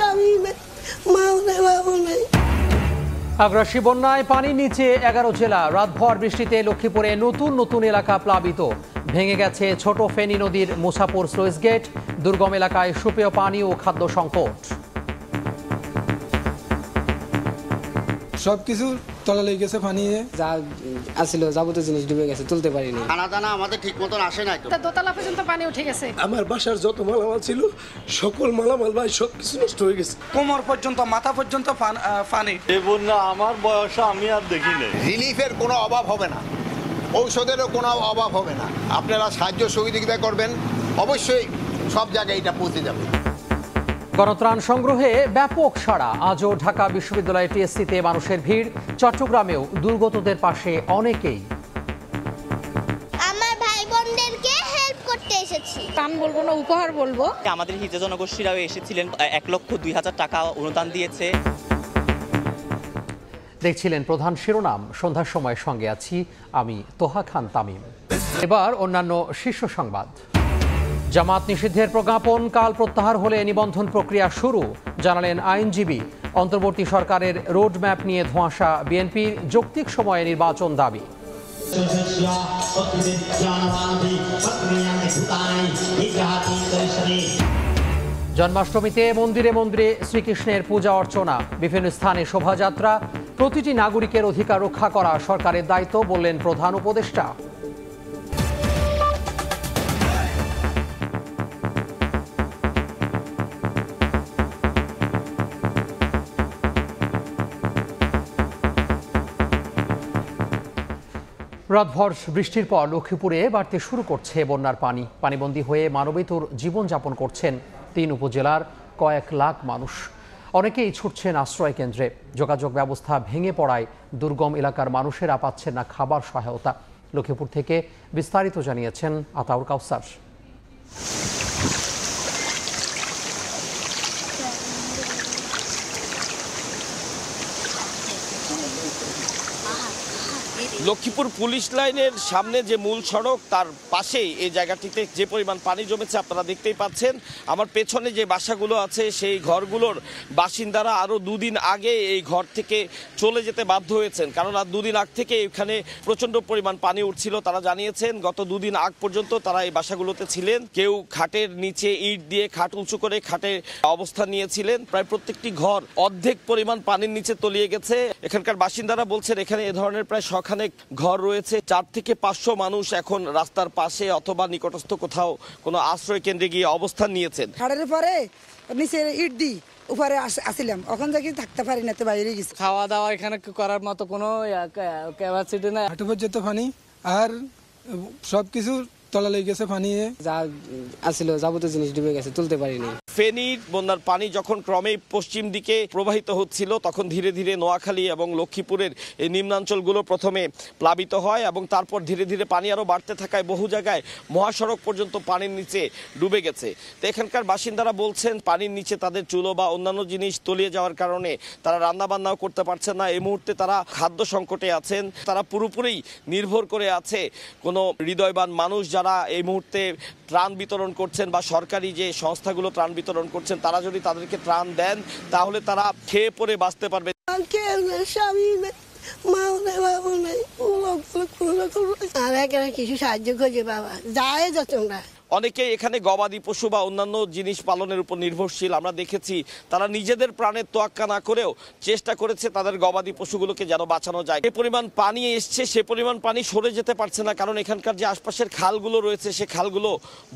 স্বামী মাও নেই আগ্রাসী বন্যায় পানি নিচে এগারো জেলা রাতভর বৃষ্টিতে লক্ষ্মীপুরে নতুন নতুন এলাকা প্লাবিত ভেঙে গেছে ছোট ফেনী নদীর মুসাপুর স্লুইস গেট দুর্গম এলাকায় সুপেয় পানি ও খাদ্য সংকট সব কিছু তলা লেগে গেছে পানি যা আছিল যাবতীয় জিনিস ডুবে গেছে তুলতে পারিনি খানা দানা আমাদের ঠিক মতন আসে নাই তা দোতলা পর্যন্ত পানি উঠে গেছে আমার বাসার যত মালামাল ছিল সকল মালামাল ভাই সব কিছু নষ্ট হয়ে গেছে কোমর পর্যন্ত মাথা পর্যন্ত পানি এই বন্যা আমার বয়স আমি আর দেখি নাই রিলিফের কোনো অভাব হবে না ঔষধেরও কোনো অভাব হবে না আপনারা সাহায্য সহযোগিতা করবেন অবশ্যই সব জায়গায় এটা পৌঁছে যাবে গণত্রাণ সংগ্রহে ব্যাপক সাড়া আজও ঢাকা বিশ্ববিদ্যালয় টিএসসিতে মানুষের ভিড় চট্টগ্রামেও দুর্গতদের পাশে অনেকেই আমার বলবো না উপহার বলবো আমাদের হিজে জনগোষ্ঠীরাও এসেছিলেন এক লক্ষ দুই হাজার টাকা অনুদান দিয়েছে দেখছিলেন প্রধান শিরোনাম সন্ধ্যার সময় সঙ্গে আছি আমি তোহা খান তামিম এবার অন্যান্য শীর্ষ সংবাদ জামাত নিষিদ্ধের প্রজ্ঞাপন কাল প্রত্যাহার হলে নিবন্ধন প্রক্রিয়া শুরু জানালেন আইনজীবী অন্তর্বর্তী সরকারের রোডম্যাপ নিয়ে ধোঁয়াশা বিএনপির যৌক্তিক সময়ে নির্বাচন দাবি জন্মাষ্টমীতে মন্দিরে মন্দিরে শ্রীকৃষ্ণের পূজা অর্চনা বিভিন্ন স্থানে শোভাযাত্রা প্রতিটি নাগরিকের অধিকার রক্ষা করা সরকারের দায়িত্ব বললেন প্রধান উপদেষ্টা রাতভর বৃষ্টির পর লক্ষ্মীপুরে বাড়তে শুরু করছে বন্যার পানি পানিবন্দী হয়ে মানবেতর জীবনযাপন করছেন তিন উপজেলার কয়েক লাখ মানুষ অনেকেই ছুটছেন আশ্রয় কেন্দ্রে যোগাযোগ ব্যবস্থা ভেঙে পড়ায় দুর্গম এলাকার মানুষেরা পাচ্ছেন না খাবার সহায়তা লক্ষ্মীপুর থেকে বিস্তারিত জানিয়েছেন আতাউর কাউসার লক্ষ্মীপুর পুলিশ লাইনের সামনে যে মূল সড়ক তার পাশেই এই জায়গাটিতে যে পরিমাণ পানি জমেছে আপনারা দেখতেই পাচ্ছেন আমার পেছনে যে বাসাগুলো আছে সেই ঘরগুলোর বাসিন্দারা আরও দুদিন আগে এই ঘর থেকে চলে যেতে বাধ্য হয়েছেন কারণ আর দুদিন আগ থেকে এখানে প্রচণ্ড পরিমাণ পানি উঠছিল তারা জানিয়েছেন গত দুদিন আগ পর্যন্ত তারা এই বাসাগুলোতে ছিলেন কেউ খাটের নিচে ইট দিয়ে খাট উঁচু করে খাটে অবস্থান নিয়েছিলেন প্রায় প্রত্যেকটি ঘর অর্ধেক পরিমাণ পানির নিচে তলিয়ে গেছে এখানকার বাসিন্দারা বলছেন এখানে এ ধরনের প্রায় সখানে অনেক ঘর রয়েছে চার থেকে পাঁচশো মানুষ এখন রাস্তার পাশে অথবা নিকটস্থ কোথাও কোনো আশ্রয় কেন্দ্রে গিয়ে অবস্থান নিয়েছেন খাড়ের পরে নিচে ইট দিই উপরে আসিলাম ওখান থেকে থাকতে পারি না তো বাইরে গেছি খাওয়া দাওয়া এখানে করার মতো কোনো ক্যাপাসিটি নাই হাঁটু পর্যন্ত পানি আর সবকিছু তলা লেগে গেছে পানি যা আসিল যাবতীয় জিনিস ডুবে গেছে তুলতে পারিনি ফেনীর বন্যার পানি যখন ক্রমে পশ্চিম দিকে প্রবাহিত হচ্ছিল তখন ধীরে ধীরে নোয়াখালী এবং লক্ষ্মীপুরের এই নিম্নাঞ্চলগুলো প্রথমে প্লাবিত হয় এবং তারপর ধীরে ধীরে পানি আরও বাড়তে থাকায় বহু জায়গায় মহাসড়ক পর্যন্ত পানির নিচে ডুবে গেছে তো এখানকার বাসিন্দারা বলছেন পানির নিচে তাদের চুলো বা অন্যান্য জিনিস তলিয়ে যাওয়ার কারণে তারা রান্নাবান্নাও করতে পারছে না এই মুহূর্তে তারা খাদ্য সংকটে আছেন তারা পুরোপুরি নির্ভর করে আছে কোনো হৃদয়বান মানুষ যারা এই মুহূর্তে ত্রাণ বিতরণ করছেন বা সরকারি যে সংস্থাগুলো ত্রাণ বিতরণ বিতরণ করছেন তারা যদি তাদেরকে ত্রাণ দেন তাহলে তারা খেয়ে পরে বাঁচতে পারবে আর এক কিছু সাহায্য করছে বাবা যায় যত তোমরা অনেকে এখানে গবাদি পশু বা অন্যান্য জিনিস পালনের উপর নির্ভরশীল আমরা দেখেছি তারা নিজেদের প্রাণের তোয়াক্কা না করেও চেষ্টা করেছে তাদের গবাদি পশুগুলোকে যেন বাঁচানো যায় যে পরিমাণ পানি এসছে সে পরিমাণ পানি সরে যেতে পারছে না কারণ এখানকার যে আশপাশের খালগুলো রয়েছে সে খালগুলো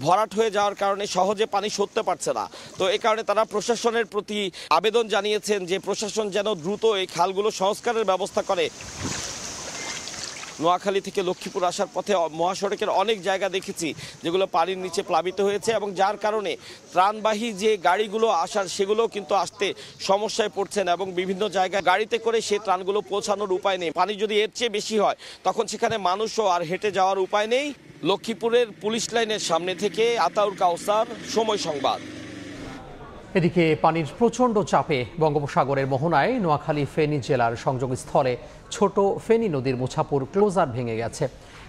ভরাট হয়ে যাওয়ার কারণে সহজে পানি সরতে পারছে না তো এ কারণে তারা প্রশাসনের প্রতি আবেদন জানিয়েছেন যে প্রশাসন যেন দ্রুত এই খালগুলো সংস্কারের ব্যবস্থা করে নোয়াখালী থেকে লক্ষ্মীপুর আসার পথে মহাসড়কের অনেক জায়গা দেখেছি যেগুলো পানির নিচে প্লাবিত হয়েছে এবং যার কারণে ত্রাণবাহী যে গাড়িগুলো আসার সেগুলো কিন্তু আসতে সমস্যায় পড়ছেন এবং বিভিন্ন জায়গায় গাড়িতে করে সে ত্রাণগুলো পৌঁছানোর উপায় নেই পানি যদি এর চেয়ে বেশি হয় তখন সেখানে মানুষও আর হেঁটে যাওয়ার উপায় নেই লক্ষ্মীপুরের পুলিশ লাইনের সামনে থেকে আতাউর কাউসার সময় সংবাদ এদিকে পানির প্রচণ্ড চাপে বঙ্গোপসাগরের মোহনায় নোয়াখালী ফেনী জেলার সংযোগস্থলে ছোট ফেনী নদীর মুছাপুর ক্লোজার ভেঙে গেছে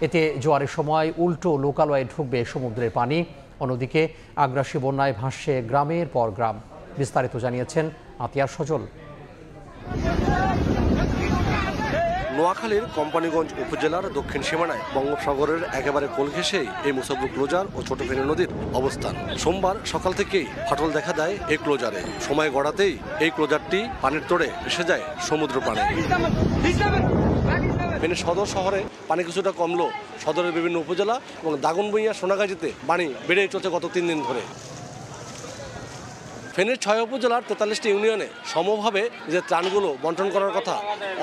এতে জোয়ারের সময় উল্টো লোকালয়ে ঢুকবে সমুদ্রের পানি অন্যদিকে আগ্রাসী বন্যায় ভাসছে গ্রামের পর গ্রাম বিস্তারিত জানিয়েছেন আতিয়া সজল নোয়াখালীর কোম্পানিগঞ্জ উপজেলার দক্ষিণ সীমানায় বঙ্গোপসাগরের একেবারে কোল ঘেঁষেই এই মুসাবু ক্লোজার ও ছোট ফেনী নদীর অবস্থান সোমবার সকাল থেকেই ফাটল দেখা দেয় এই ক্লোজারে সময় গড়াতেই এই ক্লোজারটি পানির তোড়ে এসে যায় সমুদ্র পানে ফেনী সদর শহরে পানি কিছুটা কমলো সদরের বিভিন্ন উপজেলা এবং দাগনবইয়া সোনাগাজীতে পানি বেড়ে চলছে গত তিন দিন ধরে ফেনীর ছয় উপজেলার তেতাল্লিশটি ইউনিয়নে সমভাবে যে ত্রাণগুলো বন্টন করার কথা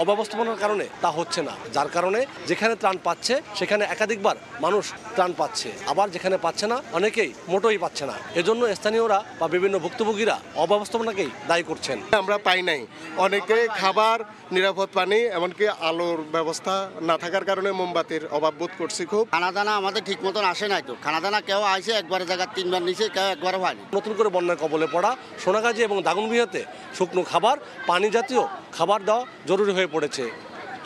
অব্যবস্থাপনার কারণে তা হচ্ছে না যার কারণে যেখানে ত্রাণ পাচ্ছে সেখানে একাধিকবার মানুষ ত্রাণ পাচ্ছে আবার যেখানে পাচ্ছে না অনেকেই মোটোই পাচ্ছে না এজন্য স্থানীয়রা বা বিভিন্ন ভুক্তভোগীরা অব্যবস্থাপনাকেই দায়ী করছেন আমরা পাই নাই অনেকে খাবার নিরাপদ পানি এমনকি আলোর ব্যবস্থা না থাকার কারণে মোমবাতির অভাব বোধ করছি খুব খানা দানা আমাদের ঠিক মতন আসে নাই তো খানা দানা কেউ আইসে একবার জায়গা তিনবার নিচে কেউ একবার হয়নি নতুন করে বন্যার কবলে পড়া সোনাগাজী এবং দাগনবিহাতে শুকনো খাবার পানি জাতীয় খাবার দেওয়া জরুরি হয়ে পড়েছে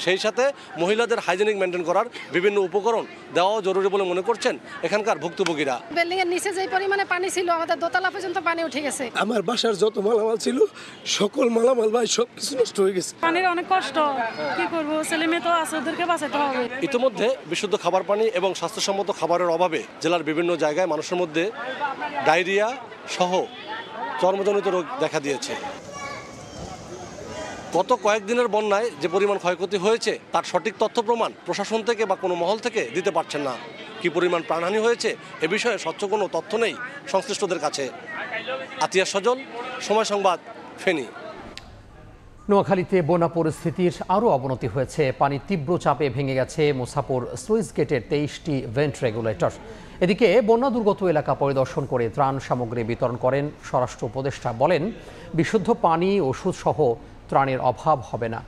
সেই সাথে মহিলাদের হাইজেনিক মেনটেন করার বিভিন্ন উপকরণ দেওয়াও জরুরি বলে মনে করছেন এখানকার ভুক্তভোগীরা বিল্ডিং এর নিচে যে পরিমাণে পানি ছিল আমাদের দোতলা পর্যন্ত পানি উঠে গেছে আমার বাসার যত মালামাল ছিল সকল মালামাল ভাই সব কিছু নষ্ট হয়ে গেছে পানির অনেক কষ্ট কি করব ছেলে মেয়ে তো আছে ওদেরকে বাঁচাতে হবে ইতিমধ্যে বিশুদ্ধ খাবার পানি এবং স্বাস্থ্যসম্মত খাবারের অভাবে জেলার বিভিন্ন জায়গায় মানুষের মধ্যে ডায়রিয়া সহ চর্মজনিত রোগ দেখা দিয়েছে গত কয়েকদিনের বন্যায় যে পরিমাণ ক্ষয়ক্ষতি হয়েছে তার সঠিক তথ্য প্রমাণ প্রশাসন থেকে বা কোনো মহল থেকে দিতে পারছেন না কি পরিমাণ প্রাণহানি হয়েছে এ বিষয়ে স্বচ্ছ কোনো তথ্য নেই সংশ্লিষ্টদের কাছে আতিয়া সজল সময় সংবাদ ফেনী নোয়াখালীতে বন্যা পরিস্থিতির আরও অবনতি হয়েছে পানি তীব্র চাপে ভেঙে গেছে মুসাপুর সুইস গেটের তেইশটি ভেন্ট রেগুলেটর এদিকে বন্যা দুর্গত এলাকা পরিদর্শন করে ত্রাণ সামগ্রী বিতরণ করেন স্বরাষ্ট্র উপদেষ্টা বলেন বিশুদ্ধ পানি ওষুধ সহ ত্রাণের অভাব হবে না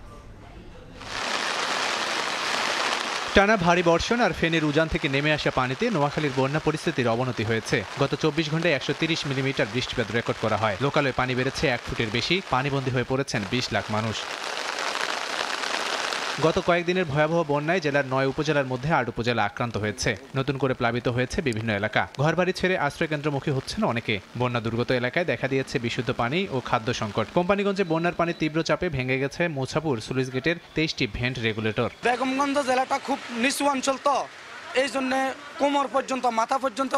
টানা ভারী বর্ষণ আর ফেনের উজান থেকে নেমে আসা পানিতে নোয়াখালীর বন্যা পরিস্থিতির অবনতি হয়েছে গত চব্বিশ ঘন্টায় একশো তিরিশ মিলিমিটার বৃষ্টিপাত রেকর্ড করা হয় লোকালয়ে পানি বেড়েছে এক ফুটের বেশি পানিবন্দী হয়ে পড়েছেন বিশ লাখ মানুষ গত কয়েকদিনের ভয়াবহ বন্যায় জেলার নয় উপজেলার মধ্যে আট উপজেলা আক্রান্ত হয়েছে নতুন করে প্লাবিত হয়েছে বিভিন্ন এলাকা ঘরবাড়ি ছেড়ে আশ্রয়কেন্দ্রমুখী হচ্ছেন অনেকে বন্যা দুর্গত এলাকায় দেখা দিয়েছে বিশুদ্ধ পানি ও খাদ্য সংকট কোম্পানিগঞ্জে বন্যার পানি তীব্র চাপে ভেঙে গেছে মোছাপুর সুলিশ গেটের তেইশটি ভেন্ট রেগুলেটর বেগমগঞ্জ জেলাটা খুব নিচু অঞ্চল তো এই জন্য কোমর পর্যন্ত মাথা পর্যন্ত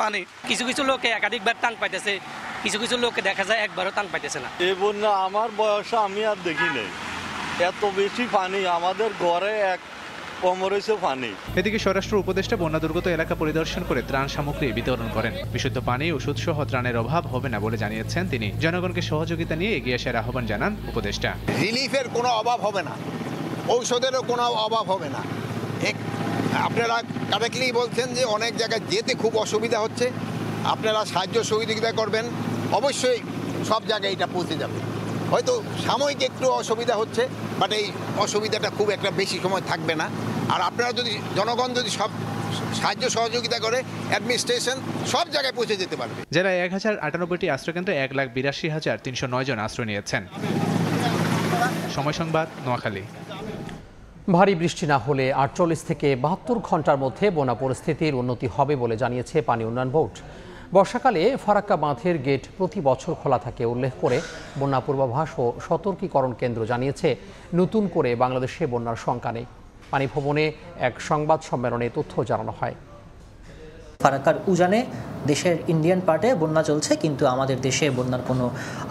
পানি কিছু কিছু লোকে একাধিকবার টাং পাইতেছে কিছু কিছু লোকে দেখা যায় একবারও টান পাইতেছে না এই বন্যা আমার বয়স আমি আর দেখি নেই এত বেশি পানি আমাদের ঘরে এক এদিকে স্বরাষ্ট্র উপদেষ্টা বন্যা দুর্গত এলাকা পরিদর্শন করে ত্রাণ সামগ্রী বিতরণ করেন বিশুদ্ধ পানি ওষুধ সহ ত্রাণের অভাব হবে না বলে জানিয়েছেন তিনি জনগণকে সহযোগিতা নিয়ে এগিয়ে আসার আহ্বান জানান উপদেষ্টা রিলিফের কোনো অভাব হবে না ঔষধেরও কোনো অভাব হবে না আপনারা কারেক্টলি বলছেন যে অনেক জায়গায় যেতে খুব অসুবিধা হচ্ছে আপনারা সাহায্য সহযোগিতা করবেন অবশ্যই সব জায়গায় এটা পৌঁছে যাবে হয়তো সাময়িক একটু অসুবিধা হচ্ছে বাট এই অসুবিধাটা খুব একটা বেশি সময় থাকবে না আর আপনারা যদি জনগণ যদি সব সাহায্য সহযোগিতা করে অ্যাডমিনিস্ট্রেশন সব জায়গায় পৌঁছে যেতে পারবে জেলায় এক হাজার আটানব্বইটি আশ্রয়কেন্দ্রে এক লাখ বিরাশি হাজার তিনশো নয় জন আশ্রয় নিয়েছেন সময় সংবাদ নোয়াখালী ভারী বৃষ্টি না হলে আটচল্লিশ থেকে বাহাত্তর ঘন্টার মধ্যে বন্যা পরিস্থিতির উন্নতি হবে বলে জানিয়েছে পানি উন্নয়ন বোর্ড বর্ষাকালে ফারাক্কা বাঁধের গেট প্রতি বছর খোলা থাকে উল্লেখ করে বন্যা পূর্বাভাস ও সতর্কীকরণ কেন্দ্র জানিয়েছে নতুন করে বাংলাদেশে বন্যার শঙ্কা নেই পানি ভবনে এক সংবাদ সম্মেলনে তথ্য জানানো হয় ফারাক্কার উজানে দেশের ইন্ডিয়ান পার্টে বন্যা চলছে কিন্তু আমাদের দেশে বন্যার কোনো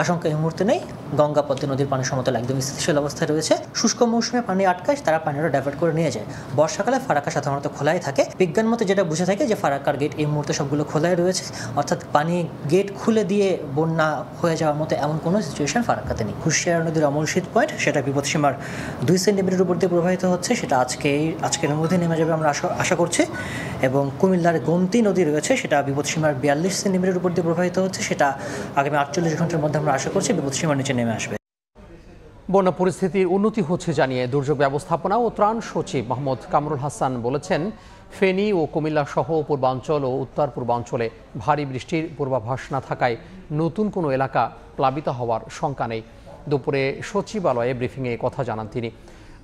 আশঙ্কা এই মুহূর্তে নেই গঙ্গা পদ্মে নদীর পানি সমতল একদম স্থিতিশীল অবস্থায় রয়েছে শুষ্ক মৌসুমে পানি আটকায় তারা পানিটা ডাইভার্ট করে নিয়ে যায় বর্ষাকালে ফারাকা সাধারণত খোলাই থাকে বিজ্ঞান মতে যেটা বুঝে থাকে যে ফারাকার গেট এই মুহূর্তে সবগুলো খোলাই রয়েছে অর্থাৎ পানি গেট খুলে দিয়ে বন্যা হয়ে যাওয়ার মতো এমন কোনো সিচুয়েশন ফারাক্কাতে নেই কুশিয়ারা নদীর অমল শীত পয়েন্ট সেটা বিপদসীমার দুই সেন্টিমিটার উপর দিয়ে প্রবাহিত হচ্ছে সেটা আজকে আজকের মধ্যে নেমে যাবে আমরা আশা আশা করছি এবং কুমিল্লার গমতি নদী রয়েছে সেটা বিপদসীমা বিপদসীমার বিয়াল্লিশ সেন্টিমিটার উপর দিয়ে প্রবাহিত হচ্ছে সেটা আগামী আটচল্লিশ ঘন্টার মধ্যে আমরা আশা করছি বিপদসীমার নিচে নেমে আসবে বন্যা পরিস্থিতির উন্নতি হচ্ছে জানিয়ে দুর্যোগ ব্যবস্থাপনা ও ত্রাণ সচিব মোহাম্মদ কামরুল হাসান বলেছেন ফেনী ও কুমিল্লা সহ পূর্বাঞ্চল ও উত্তর পূর্বাঞ্চলে ভারী বৃষ্টির পূর্বাভাস না থাকায় নতুন কোনো এলাকা প্লাবিত হওয়ার শঙ্কা নেই দুপুরে সচিবালয়ে ব্রিফিংয়ে কথা জানান তিনি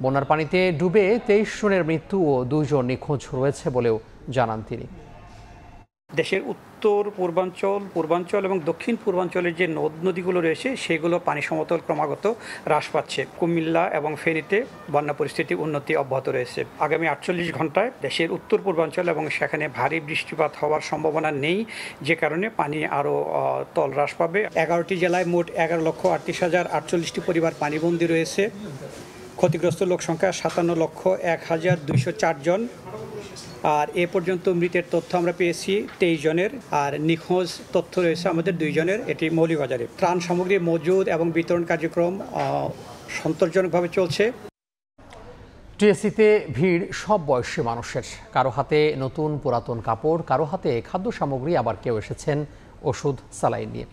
বন্যার পানিতে ডুবে তেইশ জনের মৃত্যু ও দুইজন নিখোঁজ রয়েছে বলেও জানান তিনি দেশের উত্তর পূর্বাঞ্চল পূর্বাঞ্চল এবং দক্ষিণ পূর্বাঞ্চলের যে নদ নদীগুলো রয়েছে সেগুলো পানি সমতল ক্রমাগত হ্রাস পাচ্ছে কুমিল্লা এবং ফেনীতে বন্যা পরিস্থিতি উন্নতি অব্যাহত রয়েছে আগামী আটচল্লিশ ঘন্টায় দেশের উত্তর পূর্বাঞ্চল এবং সেখানে ভারী বৃষ্টিপাত হওয়ার সম্ভাবনা নেই যে কারণে পানি আরও তল হ্রাস পাবে এগারোটি জেলায় মোট এগারো লক্ষ আটত্রিশ হাজার আটচল্লিশটি পরিবার পানিবন্দী রয়েছে ক্ষতিগ্রস্ত লোক সংখ্যা সাতান্ন লক্ষ এক হাজার দুইশো চারজন আর এ পর্যন্ত মৃতের তথ্য আমরা পেয়েছি তেইশ জনের আর নিখোঁজ তথ্য রয়েছে আমাদের দুইজনের এটি মৌলিকবাজারে ত্রাণ সামগ্রী মজুদ এবং বিতরণ কার্যক্রম সন্তোষজনকভাবে চলছে টিএসিতে ভিড় সব বয়সী মানুষের কারো হাতে নতুন পুরাতন কাপড় কারো হাতে খাদ্য সামগ্রী আবার কেউ এসেছেন ওষুধ সালাই নিয়ে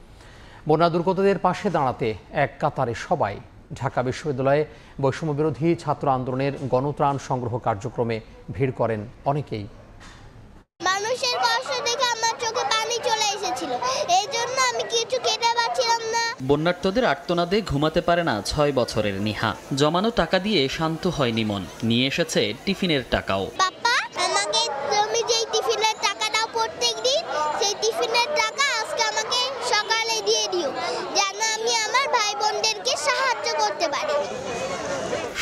বন্যা দুর্গতদের পাশে দাঁড়াতে এক কাতারে সবাই ঢাকা বিশ্ববিদ্যালয়ে বৈষম্যবিরোধী ছাত্র আন্দোলনের গণত্রাণ সংগ্রহ কার্যক্রমে ভিড় করেন অনেকেই মানুষের বন্যার্থদের আর্তনাদে ঘুমাতে পারে না ছয় বছরের নিহা জমানো টাকা দিয়ে শান্ত হয়নি মন নিয়ে এসেছে টিফিনের টাকাও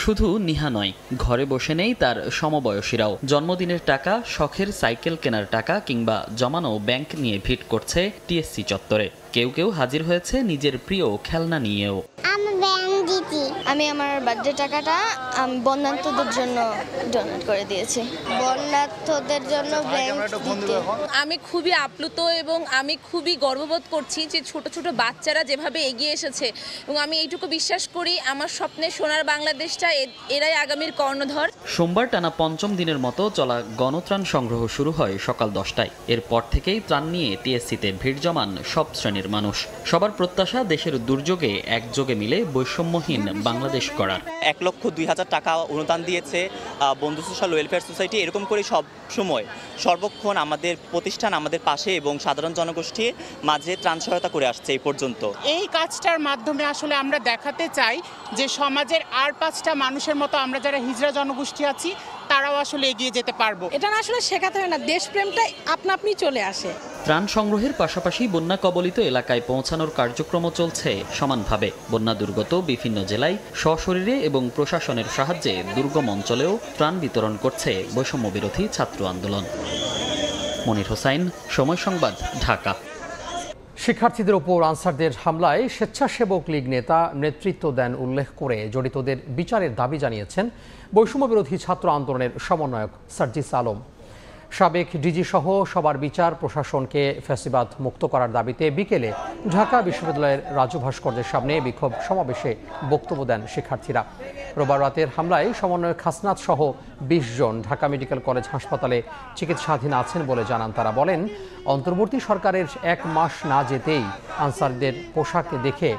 শুধু নিহা নয় ঘরে বসে নেই তার সমবয়সীরাও জন্মদিনের টাকা শখের সাইকেল কেনার টাকা কিংবা জমানো ব্যাংক নিয়ে ভিট করছে টিএসসি চত্বরে কেউ কেউ হাজির হয়েছে নিজের প্রিয় খেলনা নিয়েও আমি আমার বার্থডে টাকাটা বন্যার্থদের জন্য ডোনেট করে দিয়েছি বন্যার্থদের জন্য আচ্ছা, আমি খুবই আপ্লুত এবং আমি খুবই গর্ববোধ করছি যে ছোট ছোট বাচ্চারা যেভাবে এগিয়ে এসেছে এবং আমি এইটুকু বিশ্বাস করি আমার স্বপ্নে সোনার বাংলাদেশটা এরাই আগামীর কর্ণধর সোমবার টানা পঞ্চম দিনের মতো চলা গণত্রাণ সংগ্রহ শুরু হয় সকাল দশটায় এরপর থেকেই ত্রাণ নিয়ে টিএসসিতে ভিড় জমান সব শ্রেণীর মানের মানুষ সবার প্রত্যাশা দেশের দুর্যোগে একযোগে মিলে বৈষম্যহীন বাংলাদেশ করার এক লক্ষ দুই হাজার টাকা অনুদান দিয়েছে বন্ধু সোশ্যাল ওয়েলফেয়ার সোসাইটি এরকম করে সব সময় সর্বক্ষণ আমাদের প্রতিষ্ঠান আমাদের পাশে এবং সাধারণ জনগোষ্ঠীর মাঝে ত্রাণ সহায়তা করে আসছে এই পর্যন্ত এই কাজটার মাধ্যমে আসলে আমরা দেখাতে চাই যে সমাজের আর পাঁচটা মানুষের মতো আমরা যারা হিজড়া জনগোষ্ঠী আছি তারাও আসলে এগিয়ে যেতে পারবো এটা না আসলে শেখাতে হয় না দেশপ্রেমটাই আপনা আপনি চলে আসে ত্রাণ সংগ্রহের পাশাপাশি বন্যা কবলিত এলাকায় পৌঁছানোর কার্যক্রম চলছে সমানভাবে বন্যা দুর্গত বিভিন্ন জেলায় সশরীরে এবং প্রশাসনের সাহায্যে দুর্গম অঞ্চলেও ত্রাণ বিতরণ করছে বৈষম্য বিরোধী ছাত্র আন্দোলন মনির হোসাইন সময় সংবাদ ঢাকা শিক্ষার্থীদের ওপর আনসারদের হামলায় স্বেচ্ছাসেবক লীগ নেতা নেতৃত্ব দেন উল্লেখ করে জড়িতদের বিচারের দাবি জানিয়েছেন বৈষম্য বিরোধী ছাত্র আন্দোলনের সমন্বয়ক সার্জিস আলম সাবেক ডিজি সহ সবার বিচার প্রশাসনকে ফ্যাসিবাদ মুক্ত করার দাবিতে বিকেলে ঢাকা বিশ্ববিদ্যালয়ের রাজু ভাস্কর্যের সামনে বিক্ষোভ সমাবেশে বক্তব্য দেন শিক্ষার্থীরা রোববার রাতের হামলায় সমন্বয় খাসনাত সহ বিশ জন ঢাকা মেডিকেল কলেজ হাসপাতালে চিকিৎসাধীন আছেন বলে জানান তারা বলেন অন্তর্বর্তী সরকারের এক মাস না যেতেই আনসারদের পোশাকে দেখে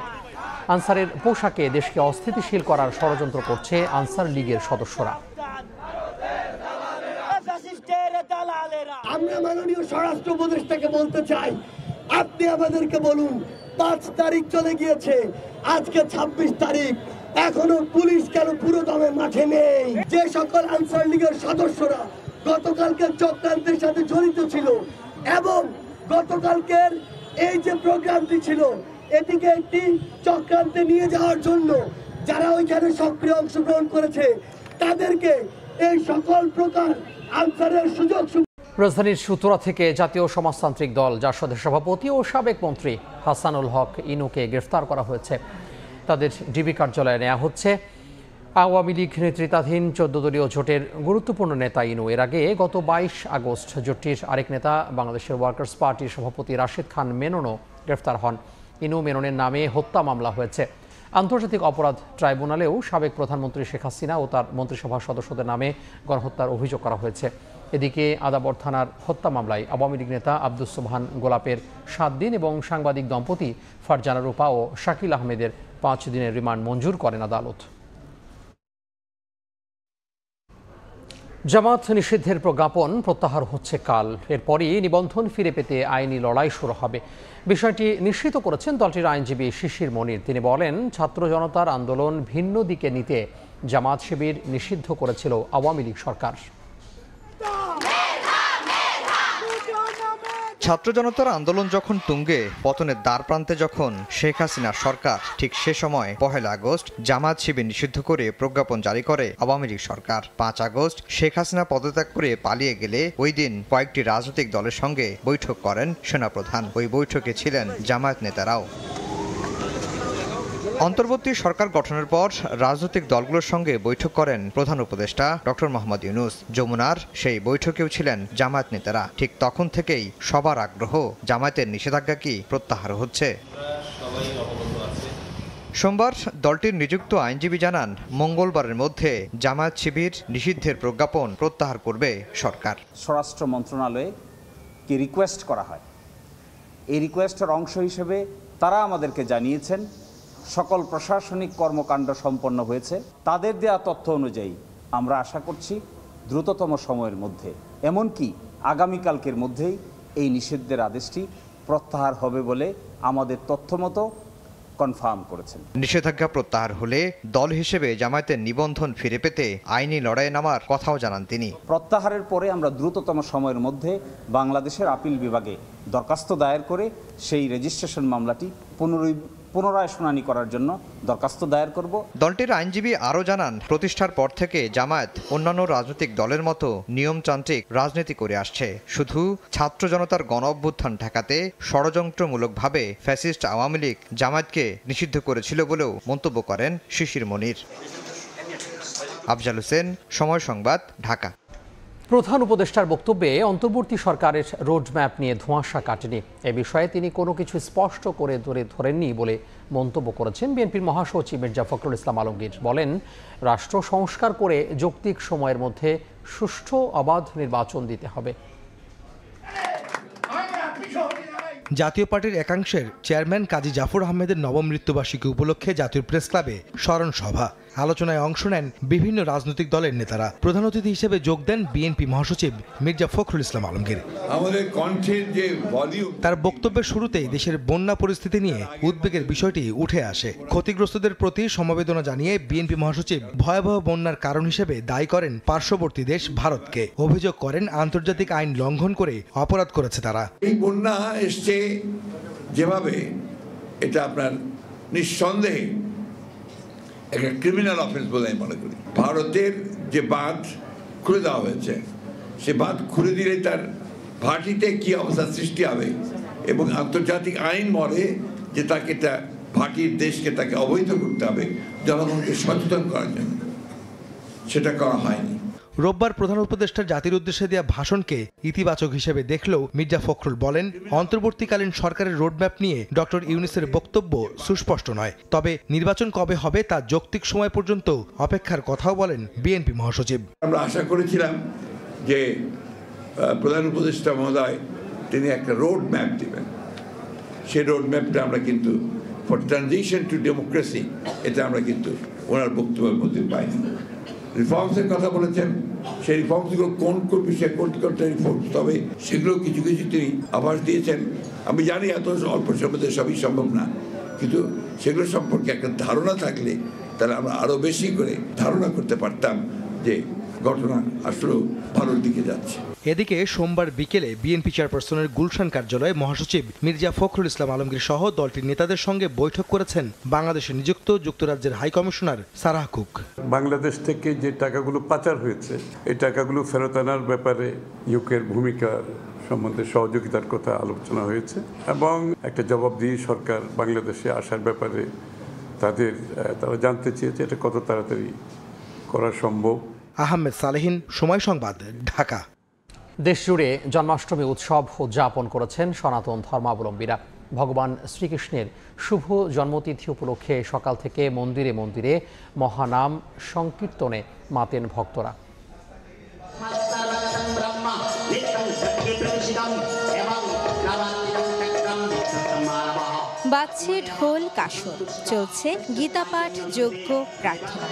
আনসারের পোশাকে দেশকে অস্থিতিশীল করার ষড়যন্ত্র করছে আনসার লীগের সদস্যরা আমরা মাননীয় স্বরাষ্ট্র উপদেষ্টাকে বলতে চাই আপনি আমাদেরকে বলুন পাঁচ তারিখ চলে গিয়েছে আজকে ২৬ তারিখ এখনো পুলিশ কেন পুরো দমে মাঠে নেই যে সকল আনসার লীগের সদস্যরা গতকালকে চক্রান্তের সাথে জড়িত ছিল এবং গতকালকের এই যে প্রোগ্রামটি ছিল এটিকে একটি চক্রান্তে নিয়ে যাওয়ার জন্য যারা ওইখানে সক্রিয় অংশগ্রহণ করেছে তাদেরকে এই সকল প্রকার আনসারের সুযোগ রাজধানীর সুতরা থেকে জাতীয় সমাজতান্ত্রিক দল জাসদের সভাপতি ও সাবেক মন্ত্রী হাসানুল হক ইনুকে গ্রেফতার করা হয়েছে তাদের ডিবি কার্যালয়ে নেওয়া হচ্ছে আওয়ামী লীগ নেতৃত্বাধীন চোদ্দ দলীয় জোটের গুরুত্বপূর্ণ নেতা ইনু এর আগে গত বাইশ আগস্ট জোটটির আরেক নেতা বাংলাদেশের ওয়ার্কার্স পার্টির সভাপতি রাশেদ খান মেননও গ্রেফতার হন ইনু মেননের নামে হত্যা মামলা হয়েছে আন্তর্জাতিক অপরাধ ট্রাইব্যুনালেও সাবেক প্রধানমন্ত্রী শেখ হাসিনা ও তার মন্ত্রিসভার সদস্যদের নামে গণহত্যার অভিযোগ করা হয়েছে এদিকে আদাবর থানার হত্যা মামলায় আওয়ামী লীগ নেতা আব্দুস সোহান গোলাপের সাত দিন এবং সাংবাদিক দম্পতি ফারজানা রূপা ও শাকিল আহমেদের পাঁচ দিনের রিমান্ড মঞ্জুর করেন আদালত জামাত নিষিদ্ধের প্রজ্ঞাপন প্রত্যাহার হচ্ছে কাল এরপরই নিবন্ধন ফিরে পেতে আইনি লড়াই শুরু হবে বিষয়টি নিশ্চিত করেছেন দলটির আইনজীবী শিশির মনির তিনি বলেন ছাত্র জনতার আন্দোলন ভিন্ন দিকে নিতে জামাত শিবির নিষিদ্ধ করেছিল আওয়ামী লীগ সরকার ছাত্র জনতার আন্দোলন যখন তুঙ্গে পতনের দ্বার প্রান্তে যখন শেখ হাসিনা সরকার ঠিক সে সময় পহেলা আগস্ট জামাত শিবির নিষিদ্ধ করে প্রজ্ঞাপন জারি করে আওয়ামী লীগ সরকার পাঁচ আগস্ট শেখ হাসিনা পদত্যাগ করে পালিয়ে গেলে ওই দিন কয়েকটি রাজনৈতিক দলের সঙ্গে বৈঠক করেন সেনাপ্রধান ওই বৈঠকে ছিলেন জামায়াত নেতারাও অন্তর্বর্তী সরকার গঠনের পর রাজনৈতিক দলগুলোর সঙ্গে বৈঠক করেন প্রধান উপদেষ্টা ডক্টর মোহাম্মদ ইউনুস যমুনার সেই বৈঠকেও ছিলেন জামায়াত নেতারা ঠিক তখন থেকেই সবার আগ্রহ জামায়াতের নিষেধাজ্ঞা কি প্রত্যাহার হচ্ছে সোমবার দলটির নিযুক্ত আইনজীবী জানান মঙ্গলবারের মধ্যে জামায়াত শিবির নিষিদ্ধের প্রজ্ঞাপন প্রত্যাহার করবে সরকার স্বরাষ্ট্র মন্ত্রণালয়ে কি রিকোয়েস্ট করা হয় এই রিকোয়েস্টের অংশ হিসেবে তারা আমাদেরকে জানিয়েছেন সকল প্রশাসনিক কর্মকাণ্ড সম্পন্ন হয়েছে তাদের দেয়া তথ্য অনুযায়ী আমরা আশা করছি দ্রুততম সময়ের মধ্যে এমনকি আগামীকালকের মধ্যেই এই নিষিদ্ধের আদেশটি প্রত্যাহার হবে বলে আমাদের তথ্যমতো কনফার্ম করেছেন নিষেধাজ্ঞা প্রত্যাহার হলে দল হিসেবে জামায়াতের নিবন্ধন ফিরে পেতে আইনি লড়াইয়ে নামার কথাও জানান তিনি প্রত্যাহারের পরে আমরা দ্রুততম সময়ের মধ্যে বাংলাদেশের আপিল বিভাগে দরখাস্ত দায়ের করে সেই রেজিস্ট্রেশন মামলাটি পুনরুদ্ধার পুনরায় শুনানি করার জন্য দরখাস্ত দায়ের করব দলটির আইনজীবী আরও জানান প্রতিষ্ঠার পর থেকে জামায়াত অন্যান্য রাজনৈতিক দলের মতো নিয়মতান্ত্রিক রাজনীতি করে আসছে শুধু ছাত্র জনতার গণ অভ্যুত্থান ঠেকাতে ষড়যন্ত্রমূলকভাবে ফ্যাসিস্ট আওয়ামী লীগ জামায়াতকে নিষিদ্ধ করেছিল বলেও মন্তব্য করেন শিশির মনির আফজাল হোসেন সময় সংবাদ ঢাকা প্রধান উপদেষ্টার বক্তব্যে অন্তর্বর্তী সরকারের রোডম্যাপ নিয়ে ধোঁয়াশা কাটেনি এ বিষয়ে তিনি কোনো কিছু স্পষ্ট করে ধরে ধরেননি বলে মন্তব্য করেছেন বিএনপির মহাসচিব মির্জা ফখরুল ইসলাম আলমগীর বলেন রাষ্ট্র সংস্কার করে যৌক্তিক সময়ের মধ্যে সুষ্ঠু অবাধ নির্বাচন দিতে হবে জাতীয় পার্টির একাংশের চেয়ারম্যান কাজী জাফর আহমেদের নবম মৃত্যুবার্ষিকী উপলক্ষে জাতীয় প্রেস ক্লাবে স্মরণ সভা আলোচনায় অংশ নেন বিভিন্ন রাজনৈতিক দলের নেতারা প্রধান অতিথি হিসেবে যোগ দেন বিএনপি মহাসচিব মির্জা ফখরুল ইসলাম আলমগীর তার বক্তব্যের শুরুতেই দেশের বন্যা পরিস্থিতি নিয়ে উদ্বেগের বিষয়টি উঠে আসে ক্ষতিগ্রস্তদের প্রতি সমবেদনা জানিয়ে বিএনপি মহাসচিব ভয়াবহ বন্যার কারণ হিসেবে দায়ী করেন পার্শ্ববর্তী দেশ ভারতকে অভিযোগ করেন আন্তর্জাতিক আইন লঙ্ঘন করে অপরাধ করেছে তারা এই বন্যা এসছে যেভাবে এটা আপনার নিঃসন্দেহে একটা ক্রিমিনাল অফেন্স বলে আমি মনে করি ভারতের যে বাঁধ খুলে দেওয়া হয়েছে সে বাঁধ খুলে দিলে তার ভাটিতে কি অবস্থার সৃষ্টি হবে এবং আন্তর্জাতিক আইন মরে যে তাকে তা ভাটির দেশকে তাকে অবৈধ করতে হবে জনগণকে সচেতন করার জন্য সেটা করা হয়নি রোববার প্রধান উপদেষ্টা জাতির উদ্দেশ্যে দেওয়া ভাষণকে ইতিবাচক হিসেবে দেখলেও মির্জা ফখরুল বলেন অন্তর্বর্তীকালীন সরকারের রোডম্যাপ নিয়ে ডক্টর ইউনিসের বক্তব্য সুস্পষ্ট নয় তবে নির্বাচন কবে হবে তা যৌক্তিক সময় পর্যন্ত অপেক্ষার কথাও বলেন বিএনপি মহাসচিব আমরা আশা করেছিলাম যে প্রধান উপদেষ্টা মহোদয় তিনি একটা রোড ম্যাপ দেবেন সেই রোড ম্যাপটা আমরা কিন্তু ফর ট্রানজিশন টু ডেমোক্রেসি এটা আমরা কিন্তু ওনার বক্তব্যের মধ্যে পাইনি রিফর্মসের কথা বলেছেন সেই রিফর্মসগুলো কোন কোন বিষয়ে কোন কোনটা রিফর্মস তবে সেগুলো কিছু কিছু তিনি আভাস দিয়েছেন আমি জানি এত অল্প সময় সবই সম্ভব না কিন্তু সেগুলো সম্পর্কে একটা ধারণা থাকলে তাহলে আমরা আরও বেশি করে ধারণা করতে পারতাম যে ঘটনা আসলেও ভালোর দিকে যাচ্ছে এদিকে সোমবার বিকেলে বিএনপি চেয়ারপারসনের গুলশান কার্যালয়ে মহাসচিব মির্জা ফখরুল ইসলাম আলমগীর সহ দলটির নেতাদের সঙ্গে বৈঠক করেছেন বাংলাদেশে নিযুক্ত যুক্তরাজ্যের high commissioner Sarah Cook Bangladesh থেকে যে টাকাগুলো পাচার হয়েছে এই টাকাগুলো ফেরত আনার ব্যাপারে ইউকের ভূমিকা সম্বন্ধে সহযোগিতার কথা আলোচনা হয়েছে এবং একটা জবাবদিহি সরকার বাংলাদেশে আসার ব্যাপারে তাদের তারা জানতে চেয়েছে এটা কত তাড়াতাড়ি করা সম্ভব আহমেদ সালেহিন সময় সংবাদ ঢাকা দেশজুড়ে জন্মাষ্টমী উৎসব উদযাপন করেছেন সনাতন ধর্মাবলম্বীরা ভগবান শ্রীকৃষ্ণের শুভ জন্মতিথি উপলক্ষে সকাল থেকে মন্দিরে মন্দিরে মহানাম সংকীর্তনে মাতেন ভক্তরা বাজছে ঢোল কাসর চলছে গীতাপাঠ যোগ্য প্রার্থনা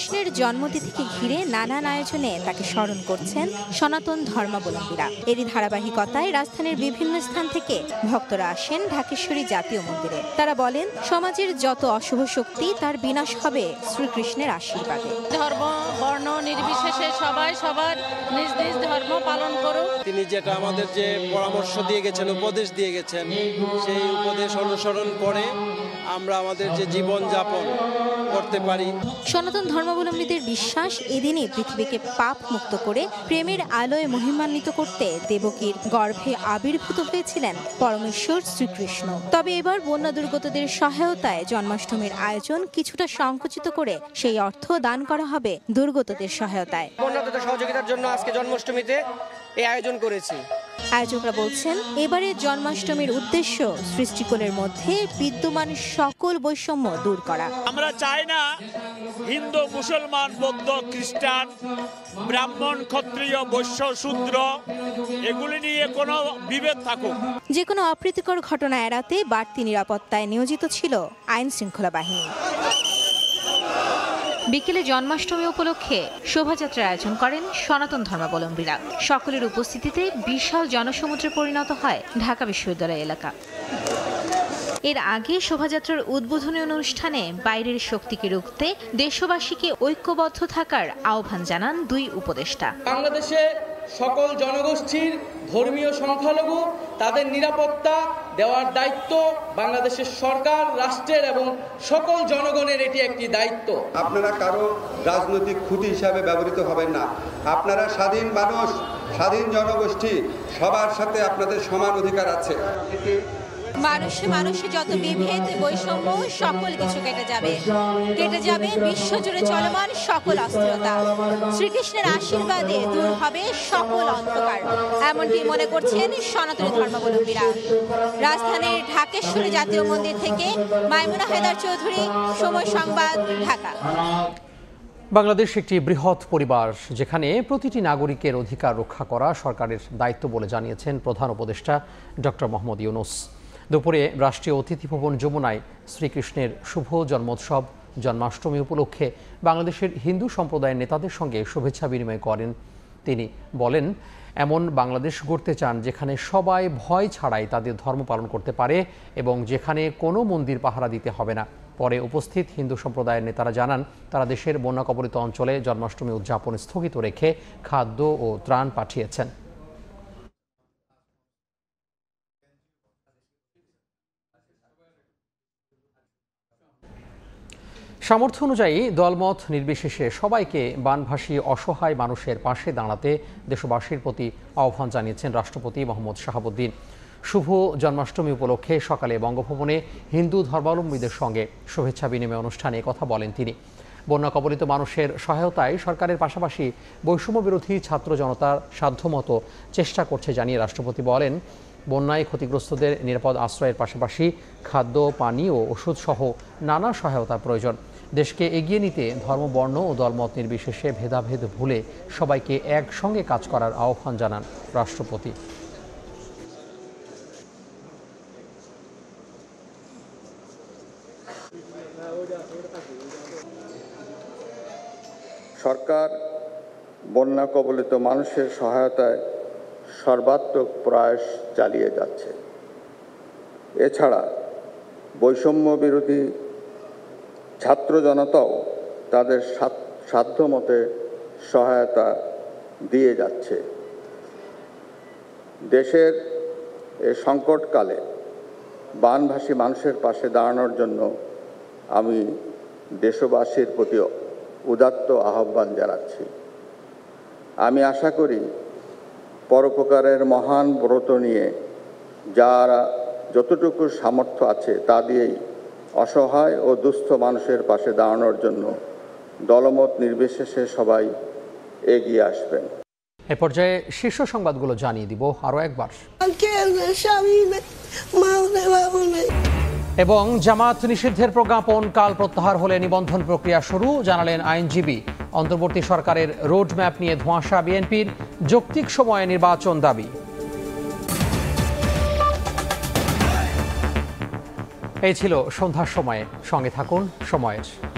কৃষ্ণের জন্মতিথিকে ঘিরে নানান আয়োজনে তাকে স্মরণ করছেন সনাতন ধর্মাবলম্বীরা এরই ধারাবাহিকতায় রাজধানীর বিভিন্ন স্থান থেকে ভক্তরা আসেন ঢাকেশ্বরী জাতীয় মন্দিরে তারা বলেন সমাজের যত অশুভ শক্তি তার বিনাশ হবে শ্রীকৃষ্ণের আশীর্বাদে ধর্ম বর্ণ নির্বিশেষে সবাই সবার নিজ নিজ ধর্ম পালন করুক তিনি যেটা আমাদের যে পরামর্শ দিয়ে গেছেন উপদেশ দিয়ে গেছেন সেই উপদেশ অনুসরণ করে আমরা আমাদের যে জীবন যাপন করতে পারি সনাতন ধর্মাবলম্বীদের বিশ্বাস এদিনই পৃথিবীকে পাপ মুক্ত করে প্রেমের আলোয় মহিমান্বিত করতে দেবকীর গর্ভে আবির্ভূত হয়েছিলেন পরমেশ্বর শ্রীকৃষ্ণ তবে এবার বন্যা দুর্গতদের সহায়তায় জন্মাষ্টমীর আয়োজন কিছুটা সংকুচিত করে সেই অর্থ দান করা হবে দুর্গতদের সহায়তায় বন্যাতদের সহযোগিতার জন্য আজকে জন্মাষ্টমীতে এই আয়োজন করেছি আয়োজকরা বলছেন এবারে জন্মাষ্টমীর উদ্দেশ্য সৃষ্টিকোণের মধ্যে বিদ্যমান সকল বৈষম্য দূর করা আমরা চাই না হিন্দু মুসলমান বৌদ্ধ খ্রিস্টান ব্রাহ্মণ ক্ষত্রিয় বৈশ্য শূদ্র এগুলি নিয়ে কোনো বিভেদ থাকুক যে কোনো অপ্রীতিকর ঘটনা এড়াতে বাড়তি নিরাপত্তায় নিয়োজিত ছিল আইন শৃঙ্খলা বাহিনী বিকেলে জন্মাষ্টমী উপলক্ষে শোভাযাত্রার আয়োজন করেন সনাতন ধর্মাবলম্বীরা সকলের উপস্থিতিতে বিশাল জনসমুদ্রে পরিণত হয় ঢাকা বিশ্ববিদ্যালয় এলাকা এর আগে শোভাযাত্রার উদ্বোধনী অনুষ্ঠানে বাইরের শক্তিকে রুখতে দেশবাসীকে ঐক্যবদ্ধ থাকার আহ্বান জানান দুই উপদেষ্টা বাংলাদেশে সকল জনগোষ্ঠীর ধর্মীয় সংখ্যালঘু তাদের নিরাপত্তা দেওয়ার দায়িত্ব বাংলাদেশের সরকার রাষ্ট্রের এবং সকল জনগণের এটি একটি দায়িত্ব আপনারা কারো রাজনৈতিক খুঁটি হিসাবে ব্যবহৃত হবেন না আপনারা স্বাধীন মানুষ স্বাধীন জনগোষ্ঠী সবার সাথে আপনাদের সমান অধিকার আছে মানুষে মানুষে যত বিভেদ বৈষম্য সকল কিছু কেটে যাবে কেটে যাবে বিশ্বজুড়ে চলমান সকল অস্থিরতা শ্রীকৃষ্ণের আশীর্বাদে দূর হবে সকল অন্ধকার এমনটি মনে করছেন সনাতনী ধর্মাবলম্বীরা রাজধানীর ঢাকেশ্বরী জাতীয় মন্দির থেকে মাইমুনা হায়দার চৌধুরী সময় সংবাদ ঢাকা বাংলাদেশ একটি বৃহৎ পরিবার যেখানে প্রতিটি নাগরিকের অধিকার রক্ষা করা সরকারের দায়িত্ব বলে জানিয়েছেন প্রধান উপদেষ্টা ডক্টর মোহাম্মদ ইউনুস দুপুরে রাষ্ট্রীয় অতিথি ভবন যমুনায় শ্রীকৃষ্ণের শুভ জন্মোৎসব জন্মাষ্টমী উপলক্ষে বাংলাদেশের হিন্দু সম্প্রদায়ের নেতাদের সঙ্গে শুভেচ্ছা বিনিময় করেন তিনি বলেন এমন বাংলাদেশ গড়তে চান যেখানে সবাই ভয় ছাড়াই তাদের ধর্ম পালন করতে পারে এবং যেখানে কোনো মন্দির পাহারা দিতে হবে না পরে উপস্থিত হিন্দু সম্প্রদায়ের নেতারা জানান তারা দেশের বন্যা অঞ্চলে জন্মাষ্টমী উদযাপন স্থগিত রেখে খাদ্য ও ত্রাণ পাঠিয়েছেন সামর্থ্য অনুযায়ী দলমত নির্বিশেষে সবাইকে বানভাসী অসহায় মানুষের পাশে দাঁড়াতে দেশবাসীর প্রতি আহ্বান জানিয়েছেন রাষ্ট্রপতি মোহাম্মদ শাহাবুদ্দিন শুভ জন্মাষ্টমী উপলক্ষে সকালে বঙ্গভবনে হিন্দু ধর্মাবলম্বীদের সঙ্গে শুভেচ্ছা বিনিময় অনুষ্ঠানে কথা বলেন তিনি বন্যা কবলিত মানুষের সহায়তায় সরকারের পাশাপাশি বৈষম্য বিরোধী ছাত্র জনতার সাধ্যমতো চেষ্টা করছে জানিয়ে রাষ্ট্রপতি বলেন বন্যায় ক্ষতিগ্রস্তদের নিরাপদ আশ্রয়ের পাশাপাশি খাদ্য পানি ও ওষুধসহ নানা সহায়তা প্রয়োজন দেশকে এগিয়ে নিতে ধর্ম বর্ণ ও দলমত নির্বিশেষে ভেদাভেদ ভুলে সবাইকে একসঙ্গে কাজ করার আহ্বান জানান রাষ্ট্রপতি সরকার বন্যা কবলিত মানুষের সহায়তায় সর্বাত্মক প্রয়াস চালিয়ে যাচ্ছে এছাড়া বৈষম্য বিরোধী ছাত্র জনতাও তাদের সাধ্যমতে সহায়তা দিয়ে যাচ্ছে দেশের এ সংকটকালে বানভাসী মানুষের পাশে দাঁড়ানোর জন্য আমি দেশবাসীর প্রতি উদাত্ত আহ্বান জানাচ্ছি আমি আশা করি পরোপকারের মহান ব্রত নিয়ে যারা যতটুকু সামর্থ্য আছে তা দিয়েই অসহায় ও দুস্থ মানুষের পাশে দাঁড়ানোর জন্য দলমত নির্বিশেষে সবাই এগিয়ে আসবেন এ পর্যায়ে শীর্ষ সংবাদগুলো জানিয়ে দিব আরও একবার এবং জামাত নিষিদ্ধের প্রজ্ঞাপন কাল প্রত্যাহার হলে নিবন্ধন প্রক্রিয়া শুরু জানালেন আইনজীবী অন্তর্বর্তী সরকারের রোডম্যাপ নিয়ে ধোঁয়াশা বিএনপির যৌক্তিক সময়ে নির্বাচন দাবি এই ছিল সন্ধ্যার সময়ে সঙ্গে থাকুন সময়ের